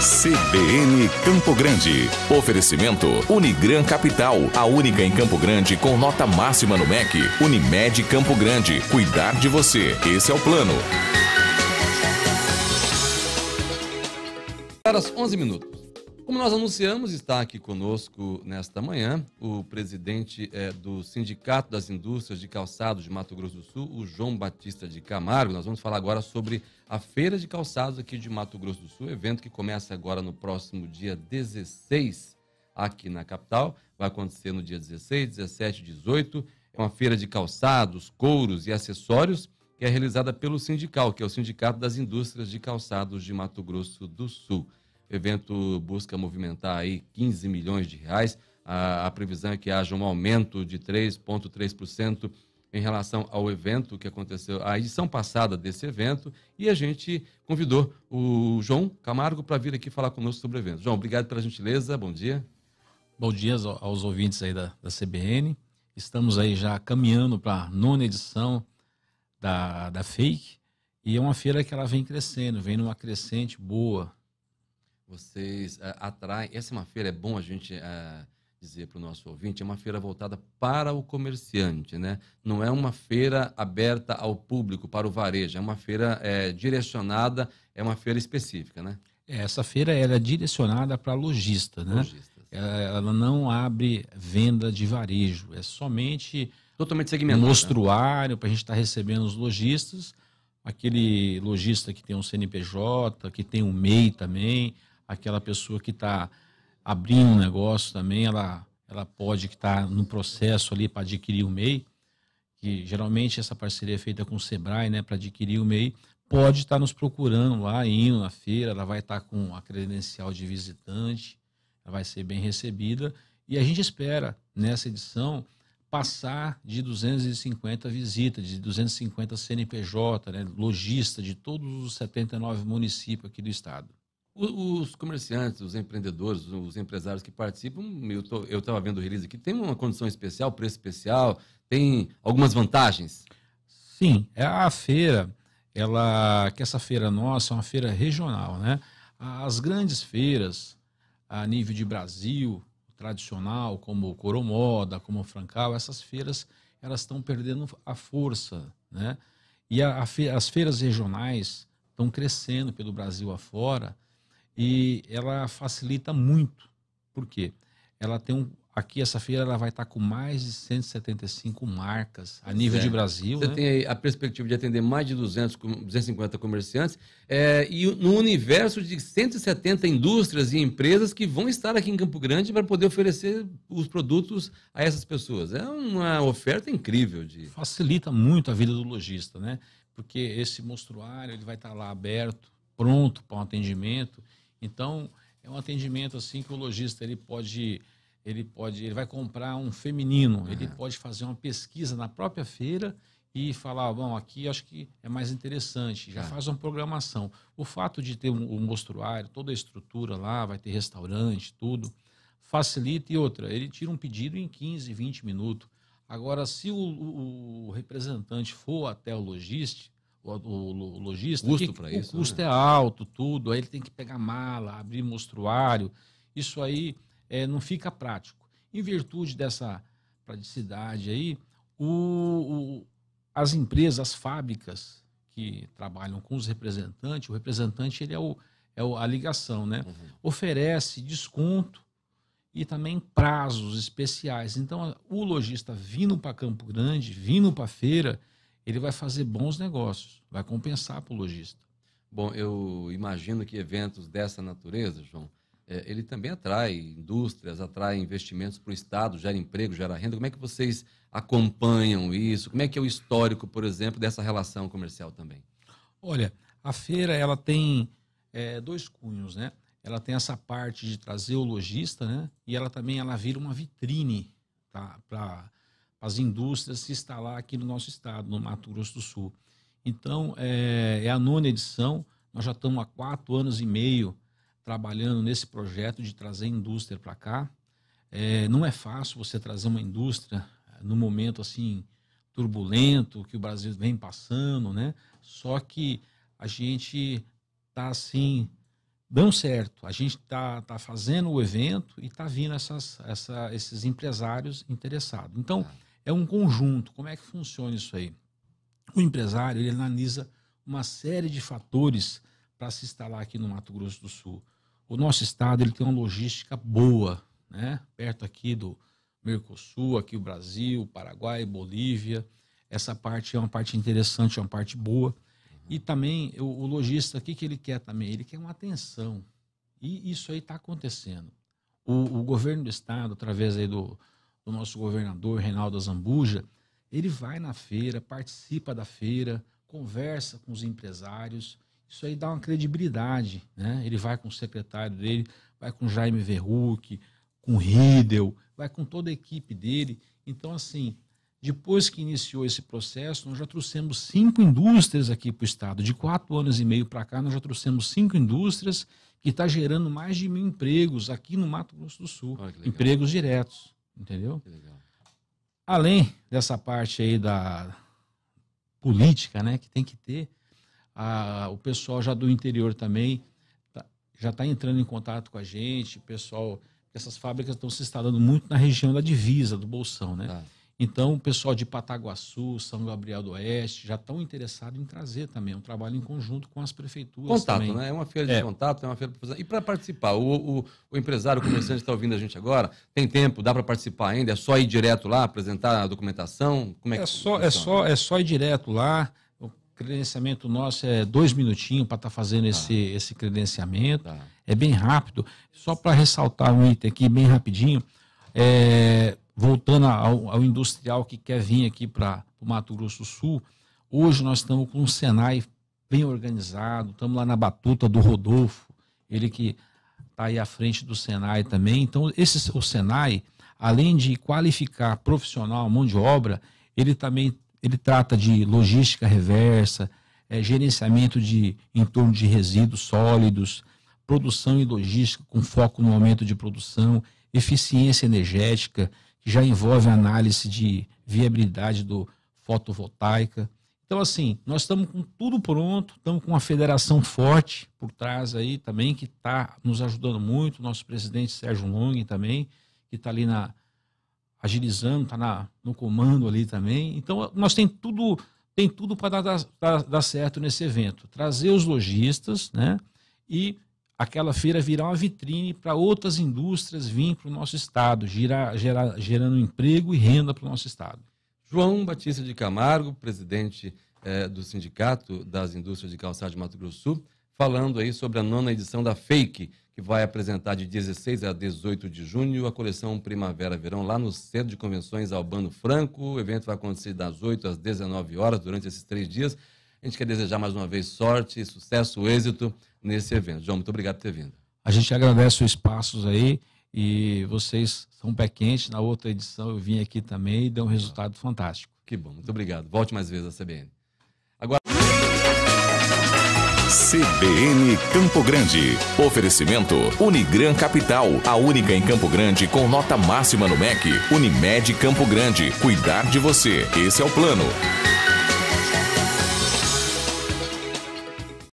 CBN Campo Grande. Oferecimento Unigran Capital, a única em Campo Grande com nota máxima no MEC. Unimed Campo Grande, cuidar de você. Esse é o plano. Horas 11 minutos. Como nós anunciamos, está aqui conosco nesta manhã o presidente é, do Sindicato das Indústrias de Calçados de Mato Grosso do Sul, o João Batista de Camargo. Nós vamos falar agora sobre a Feira de Calçados aqui de Mato Grosso do Sul, evento que começa agora no próximo dia 16 aqui na capital. Vai acontecer no dia 16, 17 18. É uma feira de calçados, couros e acessórios que é realizada pelo Sindical, que é o Sindicato das Indústrias de Calçados de Mato Grosso do Sul. O evento busca movimentar aí 15 milhões de reais. A, a previsão é que haja um aumento de 3,3% em relação ao evento que aconteceu, a edição passada desse evento, e a gente convidou o João Camargo para vir aqui falar conosco sobre o evento. João, obrigado pela gentileza, bom dia. Bom dia aos, ouvintes aí da, da CBN. Estamos aí já caminhando para a nona edição da, da FAKE, e é uma feira que ela vem crescendo, vem numa crescente boa vocês uh, atraem. Essa é uma feira, é bom a gente uh, dizer para o nosso ouvinte, é uma feira voltada para o comerciante, né? Não é uma feira aberta ao público, para o varejo, é uma feira eh, direcionada, é uma feira específica, né? É, essa feira ela é direcionada para lojista, né? Logista, ela, não abre venda de varejo, é somente totalmente segmentado. Né? Mostruário, para a gente estar tá recebendo os lojistas, aquele lojista que tem um CNPJ, que tem um MEI também, aquela pessoa que está abrindo um negócio também, ela, ela pode que está no processo ali para adquirir o MEI, que geralmente essa parceria é feita com o Sebrae, né, para adquirir o MEI, pode estar tá nos procurando lá, indo na feira, ela vai estar tá com a credencial de visitante, ela vai ser bem recebida, e a gente espera, nessa edição, passar de 250 visitas, de 250 CNPJ, né, lojista de todos os 79 municípios aqui do estado. Os comerciantes, os empreendedores, os empresários que participam, eu estava vendo o release aqui, tem uma condição especial, preço especial, tem algumas vantagens? Sim, é a feira, ela, que essa feira nossa é uma feira regional, né? As grandes feiras a nível de Brasil, tradicional, como Coromoda, como Francal, essas feiras, elas estão perdendo a força, né? E a, a as feiras regionais estão crescendo pelo Brasil afora, e ela facilita muito. Por quê? Ela tem um, aqui essa feira ela vai estar tá com mais de 175 marcas a nível é. de Brasil. Você né? tem a perspectiva de atender mais de 200, 250 comerciantes é, e no universo de 170 indústrias e empresas que vão estar aqui em Campo Grande para poder oferecer os produtos a essas pessoas. É uma oferta incrível. De... Facilita muito a vida do lojista, né? Porque esse monstruário ele vai estar tá lá aberto, pronto para um atendimento então, é um atendimento assim que o lojista ele pode ele pode ele vai comprar um feminino, ele pode fazer uma pesquisa na própria feira e falar, bom, aqui acho que é mais interessante, já uhum. faz uma programação. O fato de ter o um, um mostruário, toda a estrutura lá, vai ter restaurante, tudo, facilita. E outra, ele tira um pedido em 15, 20 minutos. Agora, se o, o, o representante for até o lojista, o, o, o lojista. Custo para isso. O custo né? é alto, tudo. Aí ele tem que pegar mala, abrir mostruário. Isso aí é, não fica prático. Em virtude dessa praticidade aí, o, o, as empresas, as fábricas que trabalham com os representantes, o representante ele é, o, é a ligação, né? Uhum. Oferece desconto e também prazos especiais. Então, o lojista vindo para Campo Grande, vindo para a feira, ele vai fazer bons negócios, vai compensar para o lojista. Bom, eu imagino que eventos dessa natureza, João, é, ele também atrai indústrias, atrai investimentos para o Estado, gera emprego, gera renda. Como é que vocês acompanham isso? Como é que é o histórico, por exemplo, dessa relação comercial também? Olha, a feira ela tem é, dois cunhos, né? Ela tem essa parte de trazer o lojista, né? E ela também ela vira uma vitrine tá? para as indústrias se instalar aqui no nosso estado, no Mato Grosso do Sul. Então, é, é a nona edição, nós já estamos há quatro anos e meio trabalhando nesse projeto de trazer indústria para cá. É, não é fácil você trazer uma indústria é, no momento assim turbulento que o Brasil vem passando, né? Só que a gente tá assim dando certo. A gente tá, tá fazendo o evento e tá vindo essas, essa, esses empresários interessados. Então ah é um conjunto. Como é que funciona isso aí? O empresário ele analisa uma série de fatores para se instalar aqui no Mato Grosso do Sul. O nosso estado ele tem uma logística boa, né? Perto aqui do Mercosul, aqui o Brasil, Paraguai, Bolívia. Essa parte é uma parte interessante, é uma parte boa. E também o, o lojista, o que, que ele quer também? Ele quer uma atenção. E isso aí está acontecendo. O, o, governo do estado, através aí do, do nosso governador Reinaldo Azambuja, ele vai na feira, participa da feira, conversa com os empresários. Isso aí dá uma credibilidade, né? Ele vai com o secretário dele, vai com Jaime Verruc, com Riedel, vai com toda a equipe dele. Então, assim, depois que iniciou esse processo, nós já trouxemos cinco indústrias aqui para o estado. De quatro anos e meio para cá, nós já trouxemos cinco indústrias que está gerando mais de mil empregos aqui no Mato Grosso do Sul, empregos diretos. Entendeu? Além dessa parte aí da política, né, que tem que ter, a, o pessoal já do interior também tá, já está entrando em contato com a gente, pessoal, essas fábricas estão se instalando muito na região da divisa, do Bolsão, né? Tá. Então, o pessoal de Pataguaçu, São Gabriel do Oeste, já estão interessados em trazer também um trabalho em conjunto com as prefeituras. Contato, também. né? É uma feira de é. contato, é uma feira E para participar, o, o, o empresário, o comerciante está ouvindo a gente agora, tem tempo, dá para participar ainda? É só ir direto lá, apresentar a documentação? Como é, é que só, é só É só ir direto lá. O credenciamento nosso é dois minutinhos para estar tá fazendo tá. Esse, esse credenciamento. Tá. É bem rápido. Só para ressaltar um item aqui, bem rapidinho. É, voltando ao, ao industrial que quer vir aqui para o Mato Grosso do Sul, hoje nós estamos com um Senai bem organizado, estamos lá na batuta do Rodolfo, ele que está aí à frente do Senai também. Então, esse, o Senai, além de qualificar profissional, mão de obra, ele também ele trata de logística reversa, é, gerenciamento de entorno de resíduos sólidos, produção e logística com foco no aumento de produção, eficiência energética, que já envolve análise de viabilidade do fotovoltaica. Então, assim, nós estamos com tudo pronto, estamos com uma federação forte por trás aí também, que está nos ajudando muito, nosso presidente Sérgio Long também, que está ali na agilizando, está no comando ali também. Então, nós tem tudo tem tudo para dar, dar, dar certo nesse evento. Trazer os lojistas, né? E aquela feira virar uma vitrine para outras indústrias virem para o nosso estado, girar, gerar, gerando emprego e renda para o nosso estado. João Batista de Camargo, presidente eh, do Sindicato das Indústrias de Calçado de Mato Grosso Sul, falando aí sobre a nona edição da Fake, que vai apresentar de 16 a 18 de junho a coleção Primavera-Verão lá no Centro de Convenções Albano Franco. O evento vai acontecer das 8 às 19 horas durante esses três dias. A gente quer desejar mais uma vez sorte, sucesso, êxito nesse evento. João, muito obrigado por ter vindo. A gente agradece os espaços aí e vocês são pé quente. Na outra edição eu vim aqui também e deu um resultado fantástico. Que bom, muito obrigado. Volte mais vezes à CBN. Agora. CBN Campo Grande. Oferecimento Unigran Capital, a única em Campo Grande com nota máxima no MEC. Unimed Campo Grande. Cuidar de você. Esse é o plano.